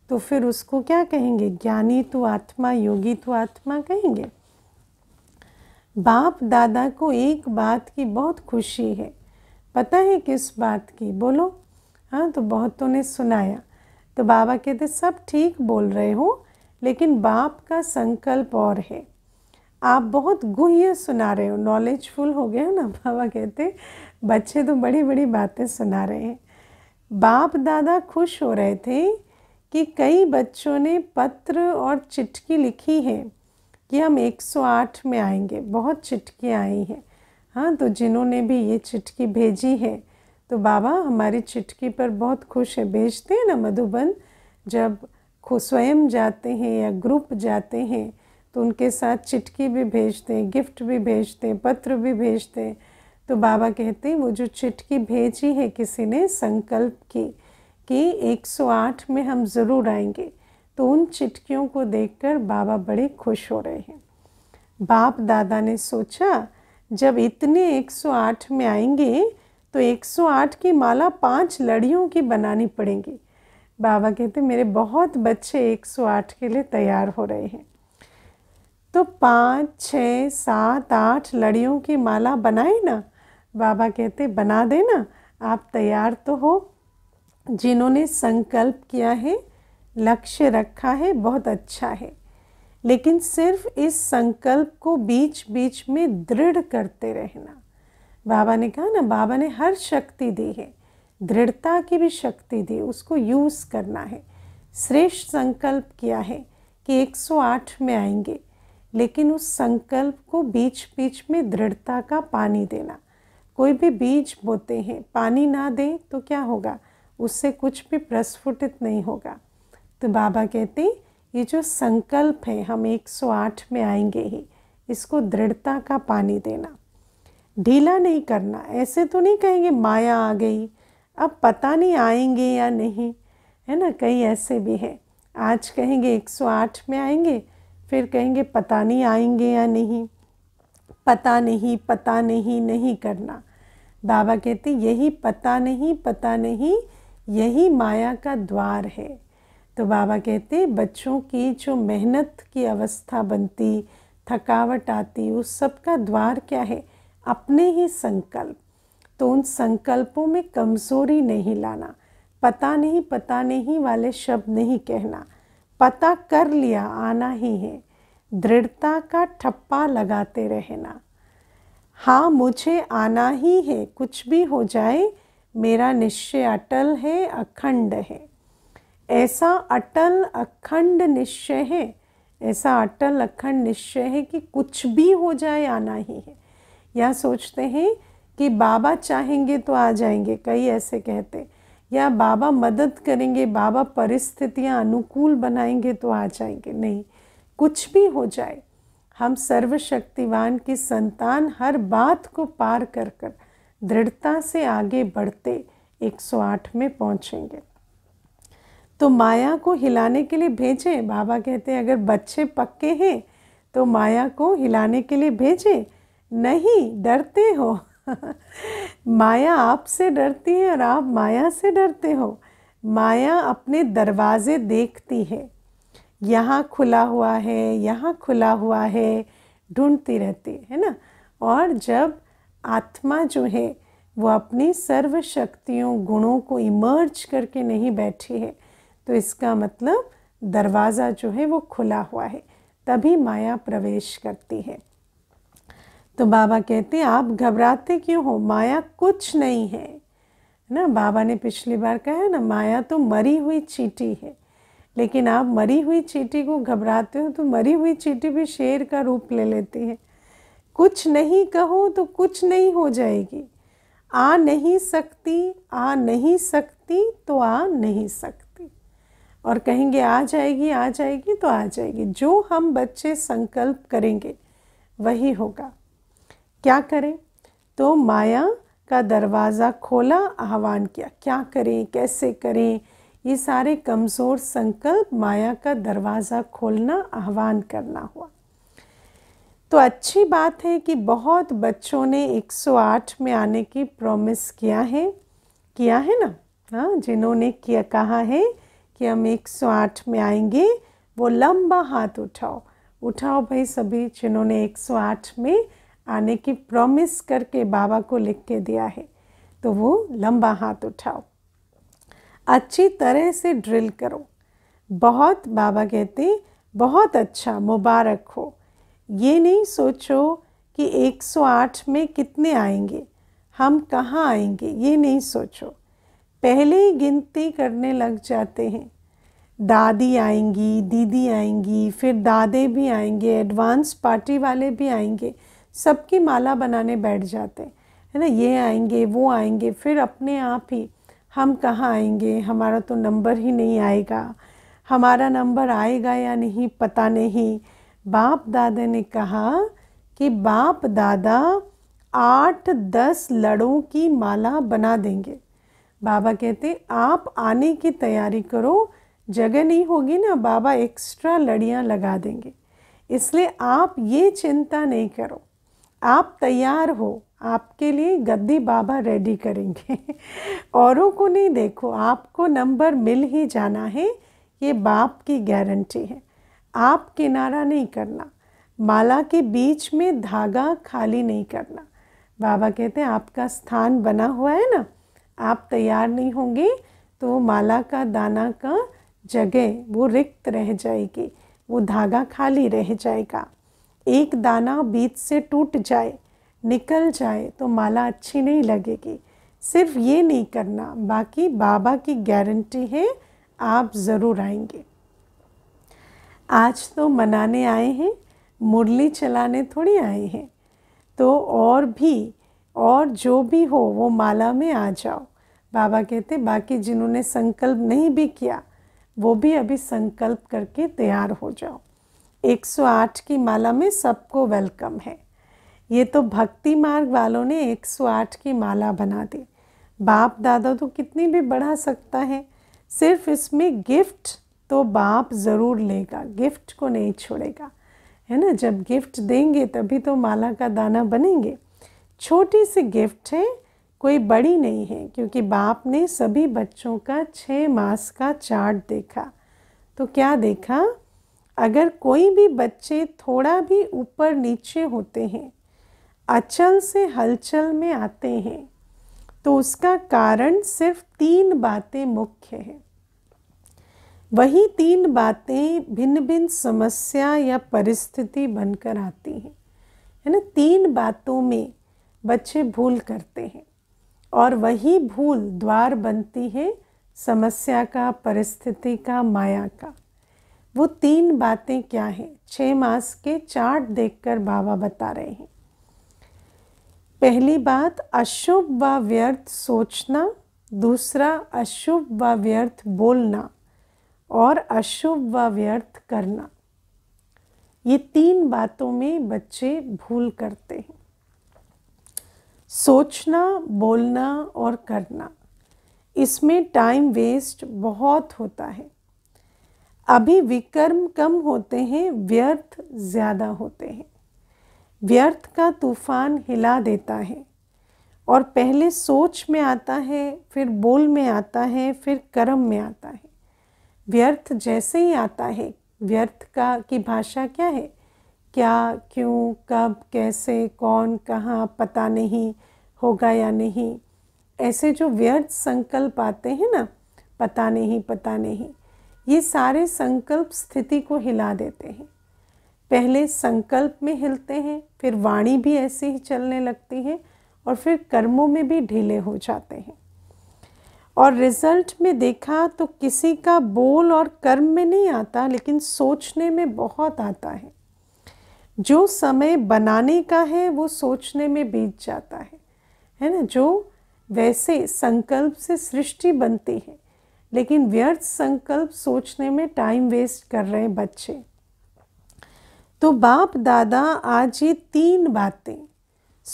तो फिर उसको क्या कहेंगे ज्ञानी तो आत्मा योगी तो आत्मा कहेंगे बाप दादा को एक बात की बहुत खुशी है पता है किस बात की बोलो हाँ तो बहुतों तो ने सुनाया तो बाबा कहते सब ठीक बोल रहे हो लेकिन बाप का संकल्प और है आप बहुत गुह्य सुना रहे हो नॉलेजफुल हो गए हो ना [LAUGHS] बाबा कहते बच्चे तो बड़ी बड़ी बातें सुना रहे हैं बाप दादा खुश हो रहे थे कि कई बच्चों ने पत्र और चिट्ठी लिखी है कि हम 108 में आएंगे बहुत चिट्ठियाँ आई हैं हाँ तो जिन्होंने भी ये चिटकी भेजी है तो बाबा हमारी चिटकी पर बहुत खुश है भेजते हैं ना मधुबन जब स्वयं जाते हैं या ग्रुप जाते हैं तो उनके साथ चिटकी भी भेजते हैं गिफ्ट भी भेजते हैं पत्र भी भेजते हैं तो बाबा कहते हैं वो जो चिटकी भेजी है किसी ने संकल्प की कि 108 में हम ज़रूर आएंगे तो उन चिटकियों को देखकर बाबा बड़े खुश हो रहे हैं बाप दादा ने सोचा जब इतने 108 में आएंगे तो 108 की माला पांच लड़ियों की बनानी पड़ेंगी बाबा कहते मेरे बहुत बच्चे 108 के लिए तैयार हो रहे हैं तो पाँच छः सात आठ लड़ियों की माला बनाए ना बाबा कहते बना देना आप तैयार तो हो जिन्होंने संकल्प किया है लक्ष्य रखा है बहुत अच्छा है लेकिन सिर्फ इस संकल्प को बीच बीच में दृढ़ करते रहना बाबा ने कहा ना बाबा ने हर शक्ति दी है दृढ़ता की भी शक्ति दी उसको यूज़ करना है श्रेष्ठ संकल्प किया है कि 108 में आएंगे लेकिन उस संकल्प को बीच बीच में दृढ़ता का पानी देना कोई भी बीज बोते हैं पानी ना दें तो क्या होगा उससे कुछ भी प्रस्फुटित नहीं होगा तो बाबा कहते हैं ये जो संकल्प है हम 108 में आएंगे ही इसको दृढ़ता का पानी देना ढीला नहीं करना ऐसे तो नहीं कहेंगे माया आ गई अब पता नहीं आएंगे या नहीं है ना कई ऐसे भी हैं आज कहेंगे 108 में आएंगे फिर कहेंगे पता नहीं आएंगे या नहीं पता नहीं पता नहीं नहीं करना बाबा कहते यही पता नहीं पता नहीं यही माया का द्वार है तो बाबा कहते बच्चों की जो मेहनत की अवस्था बनती थकावट आती उस सब का द्वार क्या है अपने ही संकल्प तो उन संकल्पों में कमज़ोरी नहीं लाना पता नहीं पता नहीं वाले शब्द नहीं कहना पता कर लिया आना ही है दृढ़ता का ठप्पा लगाते रहना हाँ मुझे आना ही है कुछ भी हो जाए मेरा निश्चय अटल है अखंड है ऐसा अटल अखंड निश्चय है ऐसा अटल अखंड निश्चय है कि कुछ भी हो जाए आना ही है या सोचते हैं कि बाबा चाहेंगे तो आ जाएंगे कई ऐसे कहते या बाबा मदद करेंगे बाबा परिस्थितियाँ अनुकूल बनाएंगे तो आ जाएंगे नहीं कुछ भी हो जाए हम सर्वशक्तिवान की संतान हर बात को पार कर कर दृढ़ता से आगे बढ़ते 108 में पहुँचेंगे तो माया को हिलाने के लिए भेजें बाबा कहते हैं अगर बच्चे पक्के हैं तो माया को हिलाने के लिए भेजें नहीं डरते हो [LAUGHS] माया आपसे डरती है और आप माया से डरते हो माया अपने दरवाजे देखती है यहाँ खुला हुआ है यहाँ खुला हुआ है ढूंढती रहती है, ना और जब आत्मा जो है वो अपनी सर्व शक्तियों गुणों को इमर्ज करके नहीं बैठी है तो इसका मतलब दरवाज़ा जो है वो खुला हुआ है तभी माया प्रवेश करती है तो बाबा कहते हैं आप घबराते क्यों हो माया कुछ नहीं है ना बाबा ने पिछली बार कहा है ना माया तो मरी हुई चीटी है लेकिन आप मरी हुई चीटी को घबराते हो तो मरी हुई चीटी भी शेर का रूप ले लेती है कुछ नहीं कहो तो कुछ नहीं हो जाएगी आ नहीं सकती आ नहीं सकती तो आ नहीं सकती और कहेंगे आ जाएगी आ जाएगी तो आ जाएगी जो हम बच्चे संकल्प करेंगे वही होगा क्या करें तो माया का दरवाज़ा खोला आह्वान किया क्या करें कैसे करें ये सारे कमज़ोर संकल्प माया का दरवाज़ा खोलना आह्वान करना हुआ तो अच्छी बात है कि बहुत बच्चों ने 108 में आने की प्रॉमिस किया है किया है ना हाँ जिन्होंने किया कहा है कि हम 108 में आएंगे वो लंबा हाथ उठाओ उठाओ भाई सभी जिन्होंने 108 में आने की प्रॉमिस करके बाबा को लिख के दिया है तो वो लंबा हाथ उठाओ अच्छी तरह से ड्रिल करो बहुत बाबा कहते बहुत अच्छा मुबारक हो ये नहीं सोचो कि 108 में कितने आएंगे हम कहाँ आएंगे ये नहीं सोचो पहले ही गिनती करने लग जाते हैं दादी आएंगी दीदी आएंगी फिर दादे भी आएंगे एडवांस पार्टी वाले भी आएंगे सबकी माला बनाने बैठ जाते हैं है ना ये आएंगे वो आएंगे फिर अपने आप ही हम कहाँ आएंगे हमारा तो नंबर ही नहीं आएगा हमारा नंबर आएगा या नहीं पता नहीं बाप दादा ने कहा कि बाप दादा आठ दस लड़ों की माला बना देंगे बाबा कहते आप आने की तैयारी करो जगह नहीं होगी ना बाबा एक्स्ट्रा लड़ियाँ लगा देंगे इसलिए आप ये चिंता नहीं करो आप तैयार हो आपके लिए गद्दी बाबा रेडी करेंगे [LAUGHS] औरों को नहीं देखो आपको नंबर मिल ही जाना है ये बाप की गारंटी है आप किनारा नहीं करना माला के बीच में धागा खाली नहीं करना बाबा कहते हैं आपका स्थान बना हुआ है ना आप तैयार नहीं होंगे तो माला का दाना का जगह वो रिक्त रह जाएगी वो धागा खाली रह जाएगा एक दाना बीच से टूट जाए निकल जाए तो माला अच्छी नहीं लगेगी सिर्फ ये नहीं करना बाकी बाबा की गारंटी है आप ज़रूर आएंगे आज तो मनाने आए हैं मुरली चलाने थोड़ी आए हैं तो और भी और जो भी हो वो माला में आ जाओ बाबा कहते बाकी जिन्होंने संकल्प नहीं भी किया वो भी अभी संकल्प करके तैयार हो जाओ 108 की माला में सबको वेलकम है ये तो भक्ति मार्ग वालों ने 108 की माला बना दी बाप दादा तो कितनी भी बढ़ा सकता है सिर्फ इसमें गिफ्ट तो बाप ज़रूर लेगा गिफ्ट को नहीं छोड़ेगा है ना जब गिफ्ट देंगे तभी तो माला का दाना बनेंगे छोटी सी गिफ्ट है कोई बड़ी नहीं है क्योंकि बाप ने सभी बच्चों का छः मास का चार्ट देखा तो क्या देखा अगर कोई भी बच्चे थोड़ा भी ऊपर नीचे होते हैं अचल से हलचल में आते हैं तो उसका कारण सिर्फ तीन बातें मुख्य हैं वही तीन बातें भिन्न भिन्न समस्या या परिस्थिति बनकर आती हैं है ना तीन बातों में बच्चे भूल करते हैं और वही भूल द्वार बनती है समस्या का परिस्थिति का माया का वो तीन बातें क्या हैं छः मास के चार्ट देखकर बाबा बता रहे हैं पहली बात अशुभ व व्यर्थ सोचना दूसरा अशुभ व व्यर्थ बोलना और अशुभ व व्यर्थ करना ये तीन बातों में बच्चे भूल करते हैं सोचना बोलना और करना इसमें टाइम वेस्ट बहुत होता है अभी विकर्म कम होते हैं व्यर्थ ज़्यादा होते हैं व्यर्थ का तूफान हिला देता है और पहले सोच में आता है फिर बोल में आता है फिर कर्म में आता है व्यर्थ जैसे ही आता है व्यर्थ का की भाषा क्या है क्या क्यों कब कैसे कौन कहाँ पता नहीं होगा या नहीं ऐसे जो व्यर्थ संकल्प आते हैं ना पता नहीं पता नहीं ये सारे संकल्प स्थिति को हिला देते हैं पहले संकल्प में हिलते हैं फिर वाणी भी ऐसे ही चलने लगती है और फिर कर्मों में भी ढीले हो जाते हैं और रिजल्ट में देखा तो किसी का बोल और कर्म में नहीं आता लेकिन सोचने में बहुत आता है जो समय बनाने का है वो सोचने में बीत जाता है है ना जो वैसे संकल्प से सृष्टि बनती है लेकिन व्यर्थ संकल्प सोचने में टाइम वेस्ट कर रहे हैं बच्चे तो बाप दादा आज ये तीन बातें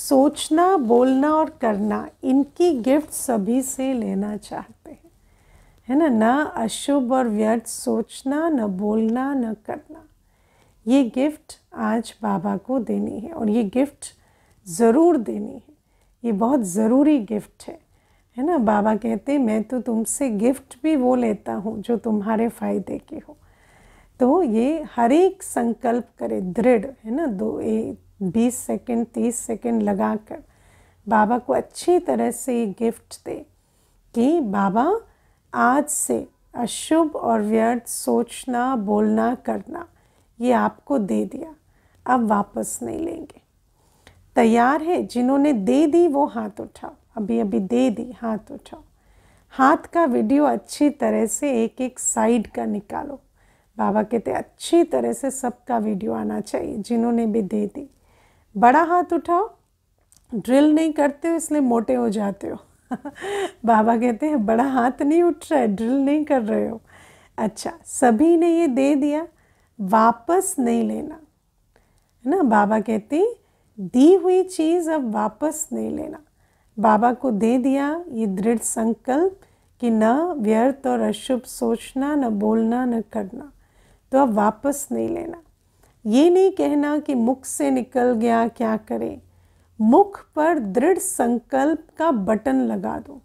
सोचना बोलना और करना इनकी गिफ्ट सभी से लेना चाहते हैं है ना ना अशुभ और व्यर्थ सोचना न बोलना न करना ये गिफ्ट आज बाबा को देनी है और ये गिफ्ट ज़रूर देनी है ये बहुत ज़रूरी गिफ्ट है है ना बाबा कहते मैं तो तुमसे गिफ्ट भी वो लेता हूँ जो तुम्हारे फ़ायदे के हो तो ये हर एक संकल्प करे दृढ़ है ना दो ए, बीस सेकेंड तीस सेकेंड लगा कर बाबा को अच्छी तरह से ये गिफ्ट दे कि बाबा आज से अशुभ और व्यर्थ सोचना बोलना करना ये आपको दे दिया अब वापस नहीं लेंगे तैयार है जिन्होंने दे दी वो हाथ उठाओ अभी अभी दे दी हाथ उठाओ हाथ का वीडियो अच्छी तरह से एक एक साइड का निकालो बाबा कहते अच्छी तरह से सबका वीडियो आना चाहिए जिन्होंने भी दे दी बड़ा हाथ उठाओ ड्रिल नहीं करते हो इसलिए मोटे हो जाते हो [LAUGHS] बाबा कहते हैं बड़ा हाथ नहीं उठ रहा है ड्रिल नहीं कर रहे हो अच्छा सभी ने ये दे दिया वापस नहीं लेना है ना बाबा कहते दी हुई चीज़ अब वापस नहीं लेना बाबा को दे दिया ये दृढ़ संकल्प कि न व्यर्थ और अशुभ सोचना न बोलना न करना तो अब वापस नहीं लेना ये नहीं कहना कि मुख से निकल गया क्या करें मुख पर दृढ़ संकल्प का बटन लगा दो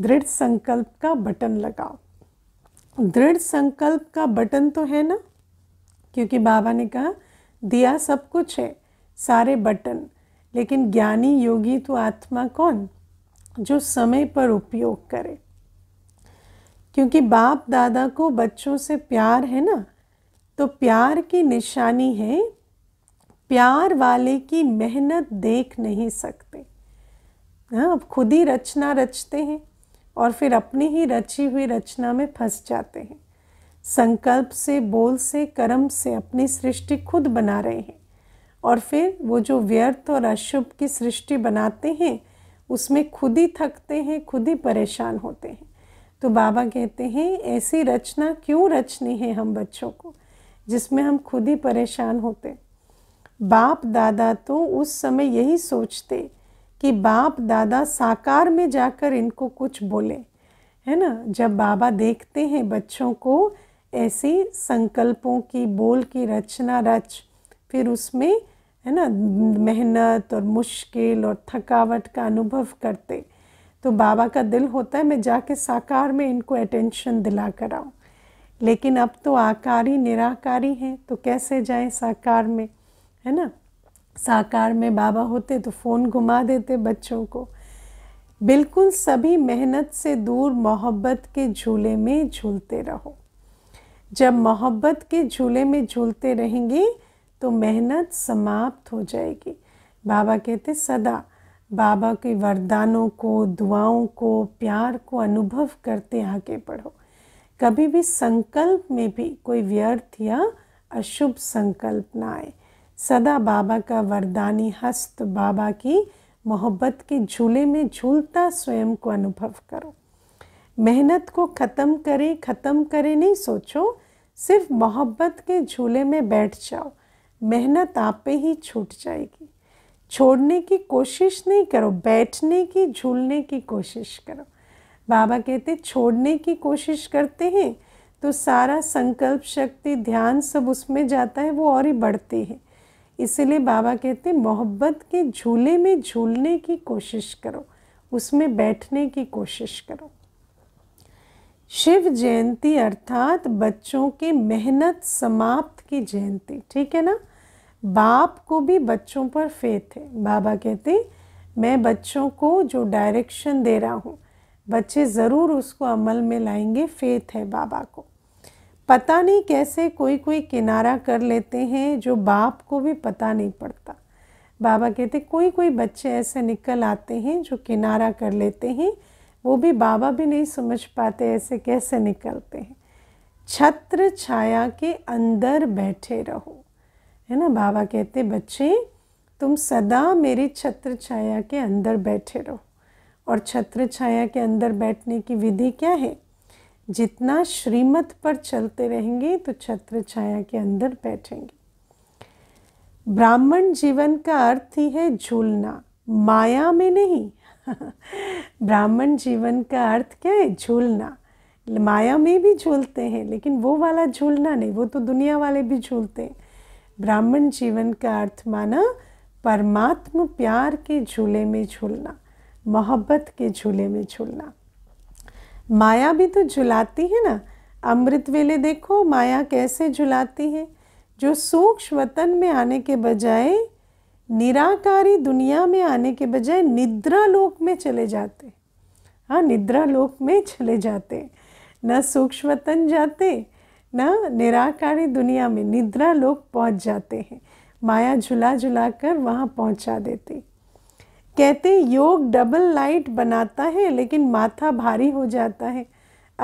दृढ़ संकल्प का बटन लगाओ दृढ़ संकल्प का बटन तो है ना क्योंकि बाबा ने कहा दिया सब कुछ है सारे बटन लेकिन ज्ञानी योगी तो आत्मा कौन जो समय पर उपयोग करे क्योंकि बाप दादा को बच्चों से प्यार है ना तो प्यार की निशानी है प्यार वाले की मेहनत देख नहीं सकते हाँ अब खुद ही रचना रचते हैं और फिर अपनी ही रची हुई रचना में फंस जाते हैं संकल्प से बोल से कर्म से अपनी सृष्टि खुद बना रहे हैं और फिर वो जो व्यर्थ और अशुभ की सृष्टि बनाते हैं उसमें खुद ही थकते हैं खुद ही परेशान होते हैं तो बाबा कहते हैं ऐसी रचना क्यों रचनी है हम बच्चों को जिसमें हम खुद ही परेशान होते बाप दादा तो उस समय यही सोचते कि बाप दादा साकार में जाकर इनको कुछ बोले है ना जब बाबा देखते हैं बच्चों को ऐसी संकल्पों की बोल की रचना रच फिर उसमें है ना मेहनत और मुश्किल और थकावट का अनुभव करते तो बाबा का दिल होता है मैं जाके साकार में इनको अटेंशन दिला कर आऊँ लेकिन अब तो आकारी निराकारी हैं तो कैसे जाएं साकार में है ना साकार में बाबा होते तो फ़ोन घुमा देते बच्चों को बिल्कुल सभी मेहनत से दूर मोहब्बत के झूले में झूलते रहो जब मोहब्बत के झूले में झूलते रहेंगे तो मेहनत समाप्त हो जाएगी बाबा कहते सदा बाबा के वरदानों को दुआओं को प्यार को अनुभव करते आगे बढ़ो कभी भी संकल्प में भी कोई व्यर्थ या अशुभ संकल्प ना आए सदा बाबा का वरदानी हस्त बाबा की मोहब्बत के झूले में झूलता स्वयं को अनुभव करो मेहनत को ख़त्म करें ख़त्म करें नहीं सोचो सिर्फ मोहब्बत के झूले में बैठ जाओ मेहनत आप पे ही छूट जाएगी छोड़ने की कोशिश नहीं करो बैठने की झूलने की कोशिश करो बाबा कहते छोड़ने की कोशिश करते हैं तो सारा संकल्प शक्ति ध्यान सब उसमें जाता है वो और ही बढ़ती है इसलिए बाबा कहते मोहब्बत के झूले में झूलने की कोशिश करो उसमें बैठने की कोशिश करो शिव जयंती अर्थात बच्चों के मेहनत समाप्त की जयंती ठीक है ना बाप को भी बच्चों पर फेथ है बाबा कहते मैं बच्चों को जो डायरेक्शन दे रहा हूँ बच्चे ज़रूर उसको अमल में लाएंगे फेथ है बाबा को पता नहीं कैसे कोई कोई किनारा कर लेते हैं जो बाप को भी पता नहीं पड़ता बाबा कहते कोई कोई बच्चे ऐसे निकल आते हैं जो किनारा कर लेते हैं वो भी बाबा भी नहीं समझ पाते ऐसे कैसे निकलते हैं छत्र छाया के अंदर बैठे रहो है ना बाबा कहते बच्चे तुम सदा मेरी छत्र छाया के अंदर बैठे रहो और छत्र छाया के अंदर बैठने की विधि क्या है जितना श्रीमत पर चलते रहेंगे तो छत्र छाया के अंदर बैठेंगे ब्राह्मण जीवन का अर्थ ही है झूलना माया में नहीं [LAUGHS] ब्राह्मण जीवन का अर्थ क्या है झूलना माया में भी झूलते हैं लेकिन वो वाला झूलना नहीं वो तो दुनिया वाले भी झूलते हैं ब्राह्मण जीवन का अर्थ माना परमात्म प्यार के झूले में झूलना मोहब्बत के झूले में झूलना माया भी तो झुलाती है ना अमृत वेले देखो माया कैसे झुलाती है जो सूक्ष्म वतन में आने के बजाय निराकारी दुनिया में आने के बजाय निद्रा लोक में चले जाते हाँ निद्रा लोक में चले जाते न सूक्ष्म वतन जाते ना निराकारी दुनिया में निद्रा लोग पहुंच जाते हैं माया झुला झुला कर वहाँ पहुँचा देती कहते योग डबल लाइट बनाता है लेकिन माथा भारी हो जाता है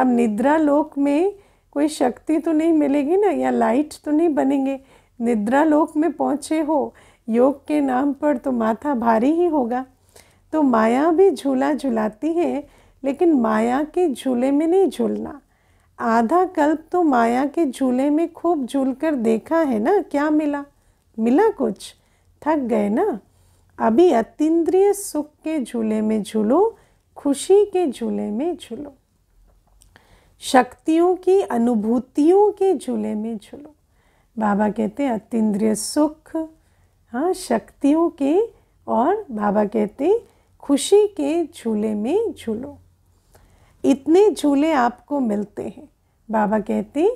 अब निद्रा लोक में कोई शक्ति तो नहीं मिलेगी ना या लाइट तो नहीं बनेंगे निद्रा लोक में पहुँचे हो योग के नाम पर तो माथा भारी ही होगा तो माया भी झूला झुलाती है लेकिन माया के झूले में नहीं झूलना आधा कल्प तो माया के झूले में खूब झूल कर देखा है ना क्या मिला मिला कुछ थक गए ना अभी अतिद्रिय सुख के झूले में झूलो खुशी के झूले में झूलो शक्तियों की अनुभूतियों के झूले में झूलो बाबा कहते हैं सुख हाँ शक्तियों के और बाबा कहते खुशी के झूले में झूलो इतने झूले आपको मिलते हैं बाबा कहते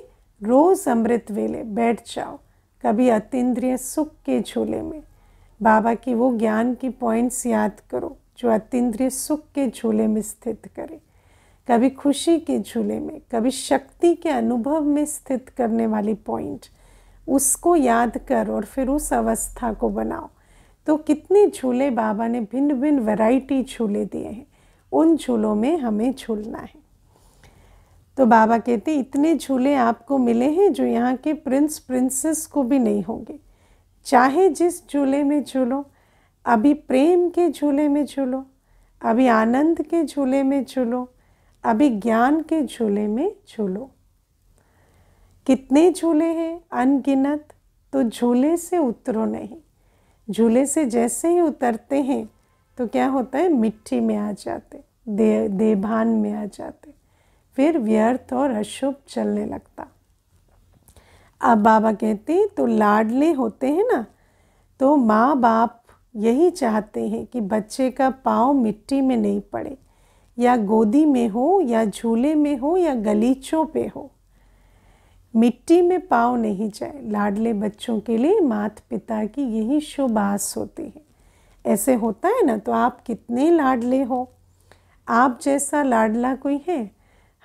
रोज़ अमृत वेले बैठ जाओ कभी अतिद्रिय सुख के झूले में बाबा की वो ज्ञान की पॉइंट्स याद करो जो अतिद्रिय सुख के झूले में स्थित करे कभी खुशी के झूले में कभी शक्ति के अनुभव में स्थित करने वाली पॉइंट उसको याद कर और फिर उस अवस्था को बनाओ तो कितने झूले बाबा ने भिन्न भिन्न वैरायटी झूले दिए हैं उन झूलों में हमें झूलना है तो बाबा कहते इतने झूले आपको मिले हैं जो यहाँ के प्रिंस प्रिंसेस को भी नहीं होंगे चाहे जिस झूले में झूलो अभी प्रेम के झूले में झूलो अभी आनंद के झूले में झूलो अभी ज्ञान के झूले में झूलो कितने झूले हैं अनगिनत तो झूले से उतरो नहीं झूले से जैसे ही उतरते हैं तो क्या होता है मिट्टी में आ जाते दे देभान में आ जाते फिर व्यर्थ और अशुभ चलने लगता अब बाबा कहते हैं तो लाडले होते हैं ना तो माँ बाप यही चाहते हैं कि बच्चे का पाँव मिट्टी में नहीं पड़े या गोदी में हो या झूले में हो या गलीचों पे हो मिट्टी में पाँव नहीं जाए लाडले बच्चों के लिए माता पिता की यही शुभ आस होती है ऐसे होता है ना तो आप कितने लाडले हो आप जैसा लाडला कोई है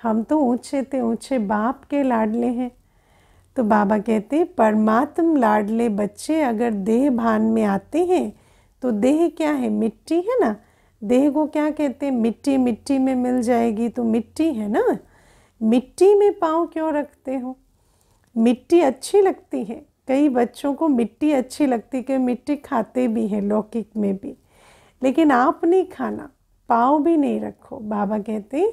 हम तो ऊँचे ते ऊँचे बाप के लाडले हैं तो बाबा कहते परमात्म लाडले बच्चे अगर देह भान में आते हैं तो देह क्या है मिट्टी है ना देह को क्या कहते हैं मिट्टी मिट्टी में मिल जाएगी तो मिट्टी है ना मिट्टी में पाँव क्यों रखते हो मिट्टी अच्छी लगती है कई बच्चों को मिट्टी अच्छी लगती कि मिट्टी खाते भी हैं लौकिक में भी लेकिन आप नहीं खाना पाव भी नहीं रखो बाबा कहते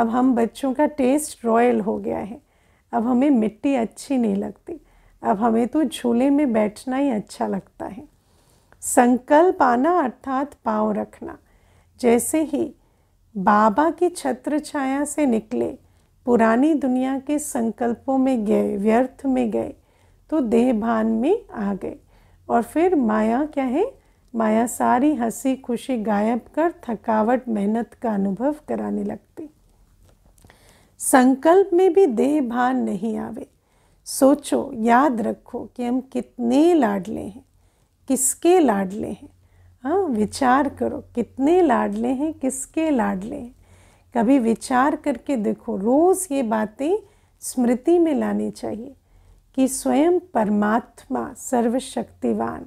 अब हम बच्चों का टेस्ट रॉयल हो गया है अब हमें मिट्टी अच्छी नहीं लगती अब हमें तो झूले में बैठना ही अच्छा लगता है संकल्प आना अर्थात पाँव रखना जैसे ही बाबा की छत्र छाया से निकले पुरानी दुनिया के संकल्पों में गए व्यर्थ में गए तो देह भान में आ गए और फिर माया क्या है माया सारी हंसी खुशी गायब कर थकावट मेहनत का अनुभव कराने लगती संकल्प में भी देह भान नहीं आवे सोचो याद रखो कि हम कितने लाडले हैं किसके लाडले हैं हाँ विचार करो कितने लाडले हैं किसके लाडले हैं कभी विचार करके देखो रोज़ ये बातें स्मृति में लानी चाहिए कि स्वयं परमात्मा सर्वशक्तिवान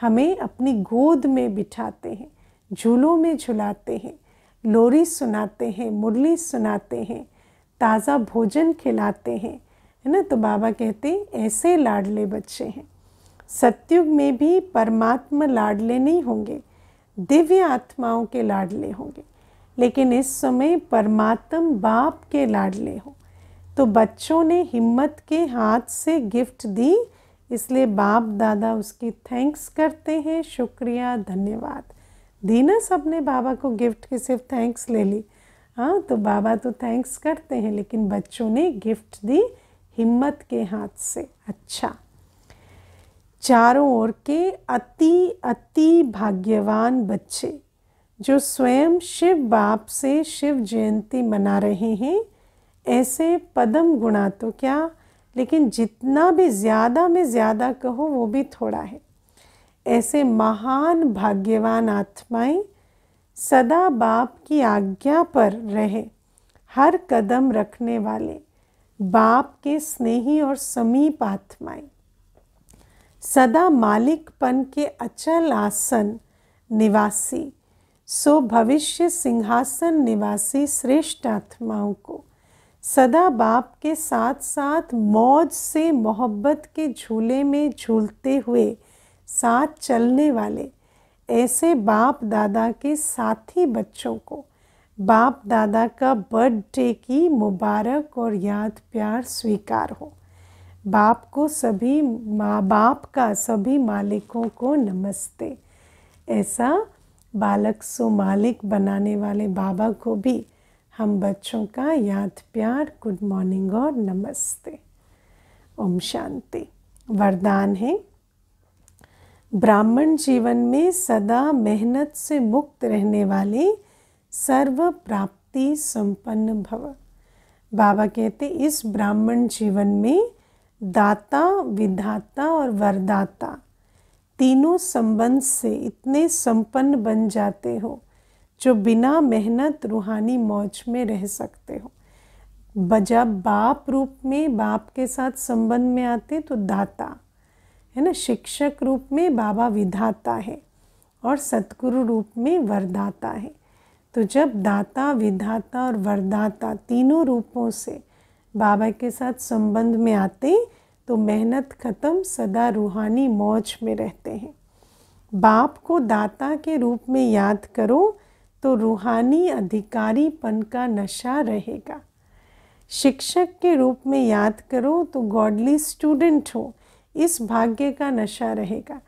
हमें अपनी गोद में बिठाते हैं झूलों में झुलाते हैं लोरी सुनाते हैं मुरली सुनाते हैं ताज़ा भोजन खिलाते हैं है ना तो बाबा कहते हैं ऐसे लाडले बच्चे हैं सत्युग में भी परमात्मा लाडले नहीं होंगे दिव्य आत्माओं के लाडले होंगे लेकिन इस समय परमात्म बाप के लाडले हों तो बच्चों ने हिम्मत के हाथ से गिफ्ट दी इसलिए बाप दादा उसकी थैंक्स करते हैं शुक्रिया धन्यवाद दीना सब ने बाबा को गिफ्ट की सिर्फ थैंक्स ले ली हाँ तो बाबा तो थैंक्स करते हैं लेकिन बच्चों ने गिफ्ट दी हिम्मत के हाथ से अच्छा चारों ओर के अति अति भाग्यवान बच्चे जो स्वयं शिव बाप से शिव जयंती मना रहे हैं ऐसे पदम गुणा तो क्या लेकिन जितना भी ज़्यादा में ज़्यादा कहो वो भी थोड़ा है ऐसे महान भाग्यवान आत्माएं सदा बाप की आज्ञा पर रहे हर कदम रखने वाले बाप के स्नेही और समीप आत्माएं सदा मालिकपन के अचल आसन निवासी सो भविष्य सिंहासन निवासी श्रेष्ठ आत्माओं को सदा बाप के साथ साथ मौज से मोहब्बत के झूले में झूलते हुए साथ चलने वाले ऐसे बाप दादा के साथी बच्चों को बाप दादा का बर्थडे की मुबारक और याद प्यार स्वीकार हो बाप को सभी माँ बाप का सभी मालिकों को नमस्ते ऐसा बालक सो मालिक बनाने वाले बाबा को भी हम बच्चों का याद प्यार गुड मॉर्निंग और नमस्ते ओम शांति वरदान है ब्राह्मण जीवन में सदा मेहनत से मुक्त रहने वाले सर्व प्राप्ति संपन्न भव बाबा कहते इस ब्राह्मण जीवन में दाता विधाता और वरदाता तीनों संबंध से इतने संपन्न बन जाते हो जो बिना मेहनत रूहानी मौज में रह सकते हो जब बाप रूप में बाप के साथ संबंध में आते तो दाता है ना शिक्षक रूप में बाबा विधाता है और सतगुरु रूप में वरदाता है तो जब दाता विधाता और वरदाता तीनों रूपों से बाबा के साथ संबंध में आते तो मेहनत ख़त्म सदा रूहानी मौज में रहते हैं बाप को दाता के रूप में याद करो तो रूहानी अधिकारीपन का नशा रहेगा शिक्षक के रूप में याद करो तो गॉडली स्टूडेंट हो इस भाग्य का नशा रहेगा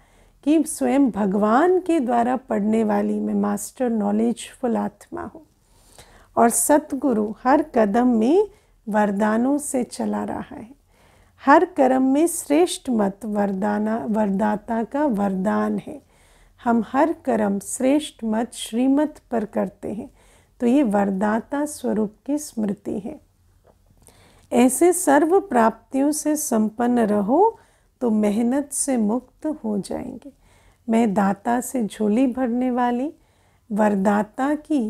कि स्वयं भगवान के द्वारा पढ़ने वाली में मास्टर नॉलेजफुल आत्मा हो और सतगुरु हर कदम में वरदानों से चला रहा है हर कर्म में श्रेष्ठ मत वरदाना वरदाता का वरदान है हम हर कर्म श्रेष्ठ मत श्रीमत पर करते हैं तो ये वरदाता स्वरूप की स्मृति है ऐसे सर्व प्राप्तियों से संपन्न रहो तो मेहनत से मुक्त हो जाएंगे मैं दाता से झोली भरने वाली वरदाता की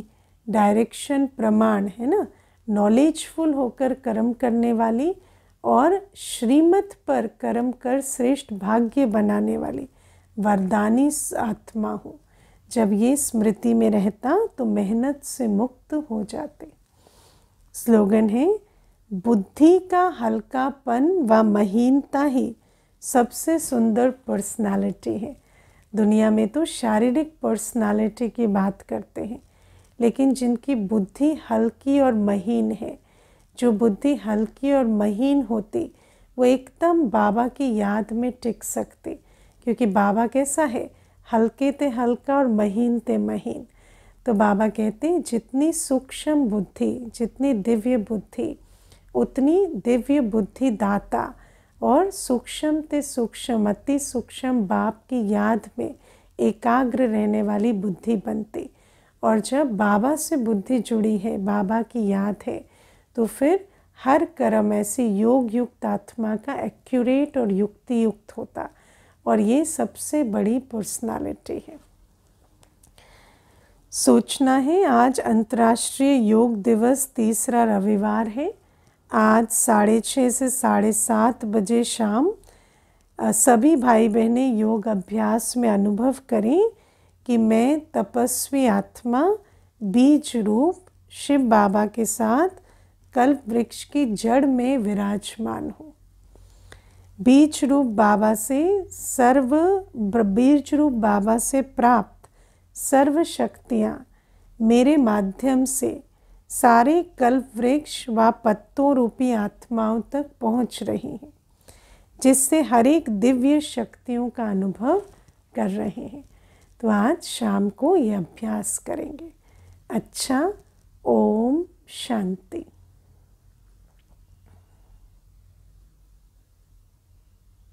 डायरेक्शन प्रमाण है ना नॉलेजफुल होकर कर्म करने वाली और श्रीमत पर कर्म कर श्रेष्ठ भाग्य बनाने वाली वरदानी आत्मा हो जब ये स्मृति में रहता तो मेहनत से मुक्त हो जाते स्लोगन है बुद्धि का हल्कापन व महीनता ही सबसे सुंदर पर्सनालिटी है दुनिया में तो शारीरिक पर्सनालिटी की बात करते हैं लेकिन जिनकी बुद्धि हल्की और महीन है जो बुद्धि हल्की और महीन होती वो एकदम बाबा की याद में टिक सकती क्योंकि बाबा कैसा है हल्के ते हल्का और महीन ते महीन तो बाबा कहते हैं जितनी सूक्ष्म बुद्धि जितनी दिव्य बुद्धि उतनी दिव्य बुद्धि दाता और सूक्ष्म ते सूक्ष्म अति सूक्ष्म बाप की याद में एकाग्र रहने वाली बुद्धि बनती और जब बाबा से बुद्धि जुड़ी है बाबा की याद है तो फिर हर कर्म ऐसी योग युक्त आत्मा का एक्यूरेट और युक्ति युक्त होता और ये सबसे बड़ी पर्सनालिटी है सोचना है आज अंतर्राष्ट्रीय योग दिवस तीसरा रविवार है आज साढ़े छः से साढ़े सात बजे शाम सभी भाई बहनें योग अभ्यास में अनुभव करें कि मैं तपस्वी आत्मा बीज रूप शिव बाबा के साथ कल्प वृक्ष की जड़ में विराजमान हूँ बीज रूप बाबा से सर्व बीज रूप बाबा से प्राप्त सर्व शक्तियाँ मेरे माध्यम से सारे कल्प वृक्ष व पत्तों रूपी आत्माओं तक पहुँच रही हैं जिससे हर एक दिव्य शक्तियों का अनुभव कर रहे हैं तो आज शाम को ये अभ्यास करेंगे अच्छा ओम शांति